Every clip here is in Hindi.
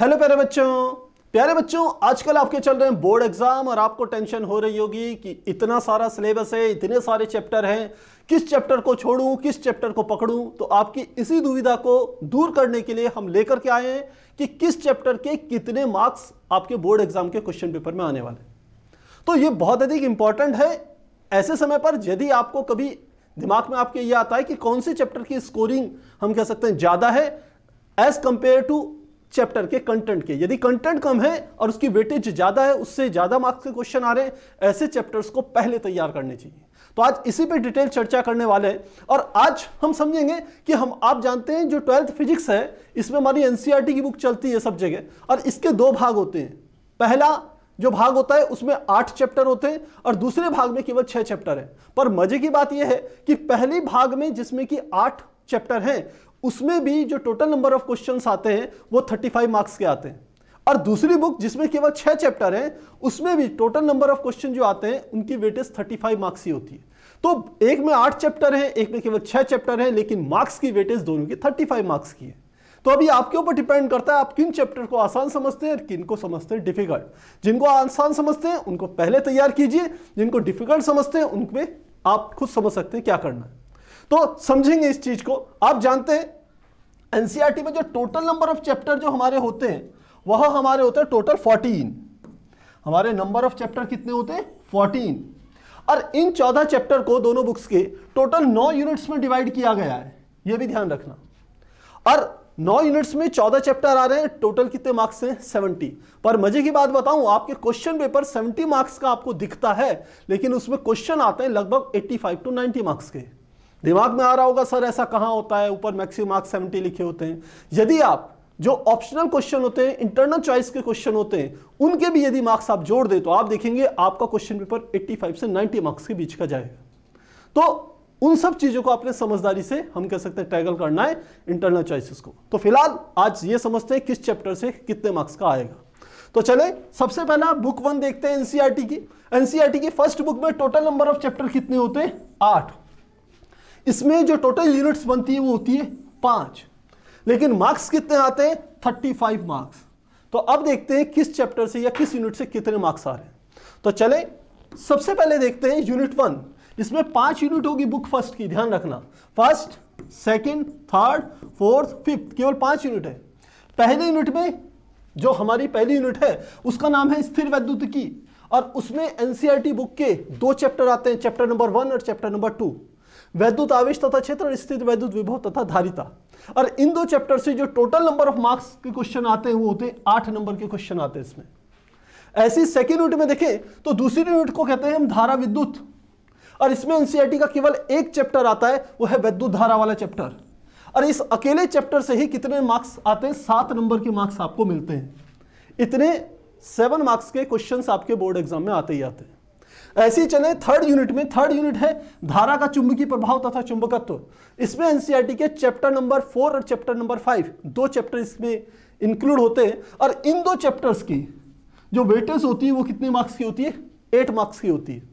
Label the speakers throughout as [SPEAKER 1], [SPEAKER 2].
[SPEAKER 1] हेलो प्यारे बच्चों प्यारे बच्चों आजकल आपके चल रहे हैं बोर्ड एग्जाम और आपको टेंशन हो रही होगी कि इतना सारा सिलेबस है इतने सारे चैप्टर हैं किस चैप्टर को छोड़ूं किस चैप्टर को पकड़ूं तो आपकी इसी दुविधा को दूर करने के लिए हम लेकर के आए हैं कि किस चैप्टर के कितने मार्क्स आपके बोर्ड एग्जाम के क्वेश्चन पेपर में आने वाले तो ये बहुत अधिक इंपॉर्टेंट है ऐसे समय पर यदि आपको कभी दिमाग में आपके ये आता है कि कौन से चैप्टर की स्कोरिंग हम कह सकते हैं ज़्यादा है एज कंपेयर टू चैप्टर के कंटेंट के यदि कंटेंट कम है और उसकी वेटेज ज़्यादा है उससे ज़्यादा मार्क्स के क्वेश्चन आ रहे हैं ऐसे चैप्टर्स को पहले तैयार करने चाहिए तो आज इसी पे डिटेल चर्चा करने वाले हैं और आज हम समझेंगे कि हम आप जानते हैं जो ट्वेल्थ फिजिक्स है इसमें हमारी एनसीईआरटी e की बुक चलती है सब जगह और इसके दो भाग होते हैं पहला जो भाग होता है उसमें आठ चैप्टर होते हैं और दूसरे भाग में केवल छह चैप्टर है पर मजे की बात यह है कि पहले भाग में जिसमें कि आठ चैप्टर हैं उसमें भी जो टोटल नंबर ऑफ क्वेश्चन आते हैं वो थर्टी फाइव मार्क्स के आते हैं और दूसरी बुक जिसमें केवल छह चैप्टर हैं उसमें भी टोटल नंबर ऑफ क्वेश्चन जो आते हैं उनकी वेटेज थर्टी फाइव मार्क्स ही होती है तो एक में आठ चैप्टर हैं एक में केवल छह चैप्टर हैं लेकिन मार्क्स की वेटेज दोनों की थर्टी फाइव मार्क्स की है तो अभी आपके ऊपर डिपेंड करता है आप किन चैप्टर को आसान समझते हैं और किन को समझते हैं डिफिकल्ट जिनको आसान समझते हैं उनको पहले तैयार कीजिए जिनको डिफिकल्ट समझते हैं उनमें आप खुद समझ सकते हैं क्या करना है तो समझेंगे इस चीज को आप जानते हैं एनसीआरटी e में जो टोटल नंबर ऑफ चैप्टर जो हमारे होते हैं वह हमारे होते हैं टोटल 14 हमारे नंबर ऑफ चैप्टर कितने होते हैं 14 और इन 14 चैप्टर को दोनों बुक्स के टोटल 9 यूनिट्स में डिवाइड किया गया है यह भी ध्यान रखना और 9 यूनिट्स में 14 चैप्टर आ रहे हैं टोटल कितने मार्क्स हैं 70 पर मजे की बात बताऊं आपके क्वेश्चन पेपर 70 मार्क्स का आपको दिखता है लेकिन उसमें क्वेश्चन आते हैं लगभग 85 टू 90 मार्क्स के दिमाग में आ रहा होगा सर ऐसा कहाँ होता है ऊपर मैक्सिमम मार्क्स सेवेंटी लिखे होते हैं यदि आप जो ऑप्शनल क्वेश्चन होते हैं इंटरनल चॉइस के क्वेश्चन होते हैं उनके भी यदि मार्क्स आप जोड़ दें तो आप देखेंगे आपका क्वेश्चन पेपर 85 से 90 मार्क्स के बीच का जाएगा तो उन सब चीज़ों को आपने समझदारी से हम कह सकते हैं टैगल करना है इंटरनल चॉइसेस को तो फिलहाल आज ये समझते हैं किस चैप्टर से कितने मार्क्स का आएगा तो चले सबसे पहला बुक वन देखते हैं एनसीआरटी की एनसीआरटी की फर्स्ट बुक में टोटल नंबर ऑफ चैप्टर कितने होते हैं आठ इसमें जो टोटल यूनिट्स बनती है वो होती है पांच लेकिन मार्क्स कितने आते हैं थर्टी फाइव मार्क्स तो अब देखते हैं किस चैप्टर से या किस यूनिट से कितने मार्क्स आ रहे हैं तो चले सबसे पहले देखते हैं यूनिट वन इसमें पांच यूनिट होगी बुक फर्स्ट की ध्यान रखना first second third fourth fifth केवल पांच यूनिट है पहले यूनिट में जो हमारी पहली यूनिट है उसका नाम है स्थिर वैद्युत की और उसमें एनसीईआरटी बुक e के दो चैप्टर आते हैं चैप्टर नंबर वन और चैप्टर नंबर टू वैद्युत आवेश तथा क्षेत्र स्थित वैद्युत विभव तथा धारिता और इन दो चैप्टर से जो टोटल नंबर ऑफ मार्क्स के क्वेश्चन आते हैं वो होते हैं आठ नंबर के क्वेश्चन आते हैं इसमें ऐसी सेकेंड यूनिट में देखें तो दूसरी यूनिट को कहते हैं हम धारा विद्युत और इसमें एनसीआरटी e का केवल एक चैप्टर आता है वो है वैद्युत धारा वाला चैप्टर और इस अकेले चैप्टर से ही कितने मार्क्स आते हैं सात नंबर के मार्क्स आपको मिलते हैं इतने सेवन मार्क्स के क्वेश्चंस आपके बोर्ड एग्जाम में आते ही आते हैं ऐसे चले थर्ड यूनिट में थर्ड यूनिट है धारा का चुंबकीय प्रभाव तथा चुंबकत्व इसमें एनसीईआरटी e के चैप्टर नंबर फोर और चैप्टर नंबर फाइव दो चैप्टर इसमें इंक्लूड होते हैं और इन दो चैप्टर्स की जो वेटेज होती है वो कितने मार्क्स की होती है एट मार्क्स की होती है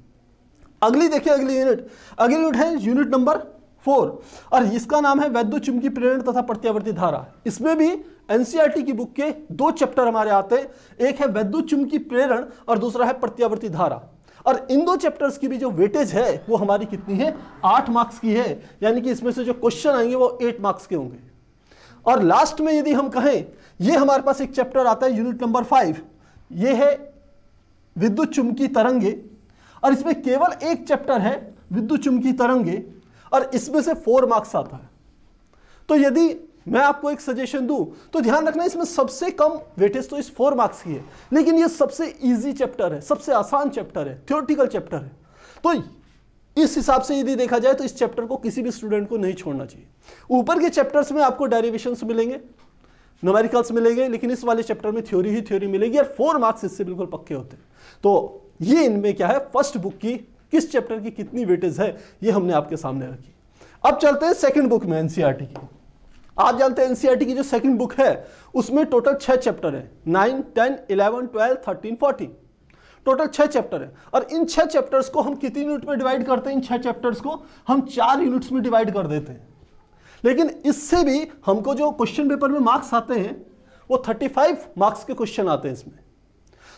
[SPEAKER 1] अगली देखिए अगली यूनिट अगली यूनिट है यूनिट नंबर फोर और इसका नाम है वैद्य चुंबकीय प्रेरण तथा प्रत्यावर्ती धारा इसमें भी एनसीईआरटी e की बुक के दो चैप्टर हमारे आते हैं एक है वैद्य चुंबकीय प्रेरण और दूसरा है प्रत्यावर्ती धारा और इन दो चैप्टर्स की भी जो वेटेज है वो हमारी कितनी है आठ मार्क्स की है यानी कि इसमें से जो क्वेश्चन आएंगे वो एट मार्क्स के होंगे और लास्ट में यदि हम कहें ये हमारे पास एक चैप्टर आता है यूनिट नंबर फाइव ये है विद्युत चुमकी तरंगे और इसमें केवल एक चैप्टर है विद्युत चुमकी तरंगे और इसमें से फोर मार्क्स आता है तो यदि मैं आपको एक सजेशन दूं तो ध्यान रखना इसमें सबसे कम वेटेज तो इस फोर मार्क्स की है लेकिन ये सबसे इजी चैप्टर है सबसे आसान चैप्टर है थियोरटिकल चैप्टर है तो इस हिसाब से यदि देखा जाए तो इस चैप्टर को किसी भी स्टूडेंट को नहीं छोड़ना चाहिए ऊपर के चैप्टर्स में आपको डेरिवेशन मिलेंगे नोमेरिकल्स मिलेंगे लेकिन इस वाले चैप्टर में थ्योरी ही थ्योरी मिलेगी और फोर मार्क्स इससे बिल्कुल पक्के होते हैं तो ये इनमें क्या है फर्स्ट बुक की किस चैप्टर की कितनी वेटेज है ये हमने आपके सामने रखी अब चलते हैं सेकंड बुक में एनसीईआरटी e की आप जानते हैं एनसीईआरटी e की जो सेकंड बुक है उसमें टोटल छः चैप्टर है nine ten eleven twelve thirteen fourteen total छः चैप्टर है और इन छः चैप्टर्स को हम कितनी यूनिट में डिवाइड करते हैं इन छः चैप्टर्स को हम चार यूनिट्स में डिवाइड कर देते हैं लेकिन इससे भी हमको जो क्वेश्चन पेपर में मार्क्स आते हैं वो फाइव मार्क्स के क्वेश्चन आते हैं इसमें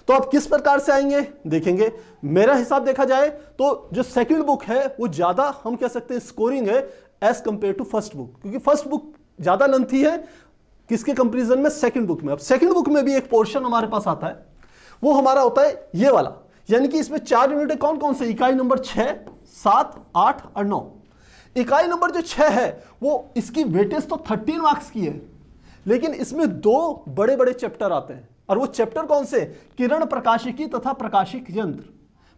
[SPEAKER 1] तो आप किस प्रकार से आएंगे देखेंगे मेरा हिसाब देखा जाए तो जो सेकंड बुक है वो ज़्यादा हम कह सकते हैं स्कोरिंग है as compare to first book क्योंकि फर्स्ट बुक ज़्यादा लंथी है किसके कंपेरिजन में सेकंड बुक में अब सेकंड बुक में भी एक पोर्शन हमारे पास आता है वो हमारा होता है ये वाला यानी कि इसमें चार यूनिट कौन कौन से इकाई नंबर छः सात आठ और नौ इकाई नंबर जो छह है वो इसकी वेटेज तो थर्टीन मार्क्स की है लेकिन इसमें दो बड़े बड़े चैप्टर आते हैं और वो चैप्टर कौन से किरण प्रकाशिकी तथा प्रकाशिक यंत्र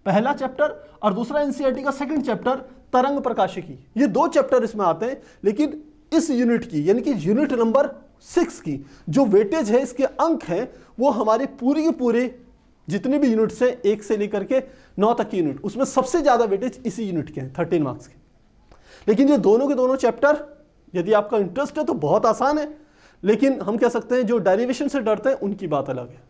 [SPEAKER 1] पहला चैप्टर और दूसरा एनसीईआरटी e का सेकंड चैप्टर तरंग प्रकाशिकी ये दो चैप्टर इसमें आते हैं लेकिन इस यूनिट की यानी कि यूनिट नंबर सिक्स की जो वेटेज है इसके अंक हैं वो हमारे पूरी के पूरे जितने भी यूनिट्स हैं एक से लेकर के नौ तक की यूनिट उसमें सबसे ज़्यादा वेटेज इसी यूनिट के हैं थर्टीन मार्क्स के लेकिन ये दोनों के दोनों चैप्टर यदि आपका इंटरेस्ट है तो बहुत आसान है लेकिन हम कह सकते हैं जो डेरिवेशन से डरते हैं उनकी बात अलग है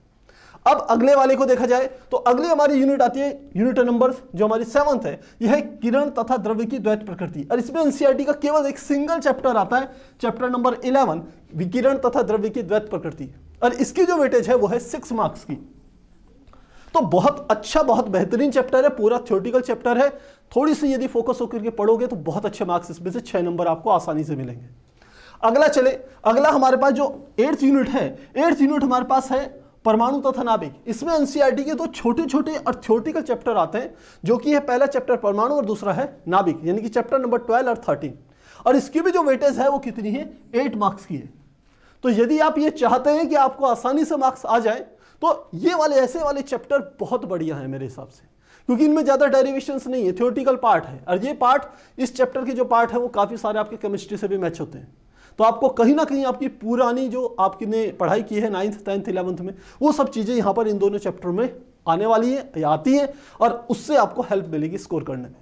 [SPEAKER 1] अब अगले वाले को देखा जाए तो अगली हमारी यूनिट आती है यूनिट नंबर जो हमारी सेवंथ है यह है किरण तथा द्रव्य की द्वैत प्रकृति और इसमें एनसीईआरटी e का केवल एक सिंगल चैप्टर आता है चैप्टर नंबर इलेवन विकिरण तथा द्रव्य की द्वैत प्रकृति और इसकी जो वेटेज है वो है सिक्स मार्क्स की तो बहुत अच्छा बहुत बेहतरीन चैप्टर है पूरा थियोटिकल चैप्टर है थोड़ी सी यदि फोकस होकर के पढ़ोगे तो बहुत अच्छे मार्क्स इसमें से छह नंबर आपको आसानी से मिलेंगे अगला चले अगला हमारे पास जो एट्थ यूनिट है एट्थ यूनिट हमारे पास है परमाणु तथा नाभिक इसमें एनसीईआरटी e के दो छोटे छोटे और थ्योरेटिकल चैप्टर आते हैं जो कि है पहला चैप्टर परमाणु और दूसरा है नाभिक यानी कि चैप्टर नंबर ट्वेल्व और थर्टीन और इसकी भी जो वेटेज है वो कितनी है एट मार्क्स की है तो यदि आप ये चाहते हैं कि आपको आसानी से मार्क्स आ जाए तो ये वाले ऐसे वाले चैप्टर बहुत बढ़िया है मेरे हिसाब से क्योंकि इनमें ज़्यादा डेरिवेशन नहीं है थियोटिकल पार्ट है और ये पार्ट इस चैप्टर के जो पार्ट है वो काफ़ी सारे आपके केमिस्ट्री से भी मैच होते हैं तो आपको कहीं ना कहीं आपकी पुरानी जो आपने पढ़ाई की है नाइन्थ टेंथ इलेवंथ में वो सब चीज़ें यहाँ पर इन दोनों चैप्टर में आने वाली है या आती हैं और उससे आपको हेल्प मिलेगी स्कोर करने में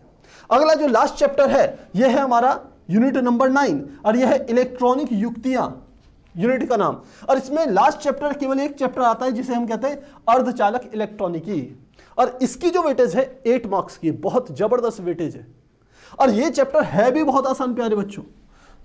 [SPEAKER 1] अगला जो लास्ट चैप्टर है यह है हमारा यूनिट नंबर नाइन और यह है इलेक्ट्रॉनिक युक्तियां यूनिट का नाम और इसमें लास्ट चैप्टर केवल एक चैप्टर आता है जिसे हम कहते हैं अर्धचालक इलेक्ट्रॉनिकी और इसकी जो वेटेज है एट मार्क्स की बहुत जबरदस्त वेटेज है और ये चैप्टर है भी बहुत आसान प्यारे बच्चों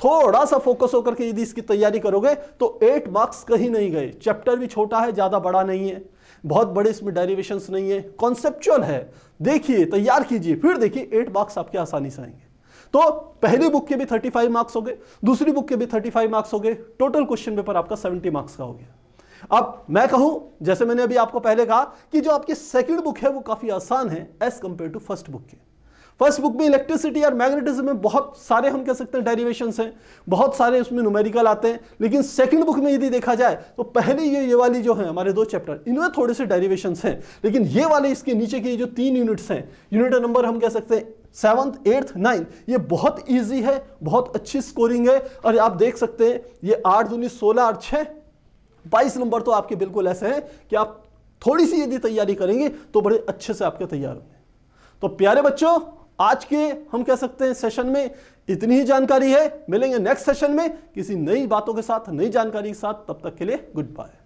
[SPEAKER 1] थोड़ा सा फोकस होकर के यदि इसकी तैयारी करोगे तो एट मार्क्स कहीं नहीं गए चैप्टर भी छोटा है ज़्यादा बड़ा नहीं है बहुत बड़े इसमें डेरिवेशन नहीं है कॉन्सेप्चुअल है देखिए तैयार कीजिए फिर देखिए एट मार्क्स आपके आसानी से आएंगे तो पहली बुक के भी 35 मार्क्स हो गए दूसरी बुक के भी 35 मार्क्स हो गए टोटल क्वेश्चन पेपर आपका 70 मार्क्स का हो गया अब मैं कहूं जैसे मैंने अभी आपको पहले कहा कि जो आपकी सेकंड बुक है वो काफी आसान है as compare to first book के फर्स्ट बुक में इलेक्ट्रिसिटी और मैग्नेटिज्म में बहुत सारे हम कह सकते हैं डेरिवेशन हैं बहुत सारे उसमें न्यूमेरिकल आते हैं लेकिन सेकंड बुक में यदि देखा जाए तो पहले ये ये वाली जो है हमारे दो चैप्टर इनमें थोड़े से डेरिवेशन हैं लेकिन ये वाले इसके नीचे के जो तीन यूनिट्स हैं यूनिट नंबर हम कह सकते हैं सेवन्थ एट्थ नाइन्थ ये बहुत ईजी है बहुत अच्छी स्कोरिंग है और आप देख सकते हैं ये आठ दूनी सोलह और छः बाईस नंबर तो आपके बिल्कुल ऐसे हैं कि आप थोड़ी सी यदि तैयारी करेंगे तो बड़े अच्छे से आपके तैयार होंगे तो प्यारे बच्चों आज के हम कह सकते हैं सेशन में इतनी ही जानकारी है मिलेंगे नेक्स्ट सेशन में किसी नई बातों के साथ नई जानकारी के साथ तब तक के लिए गुड बाय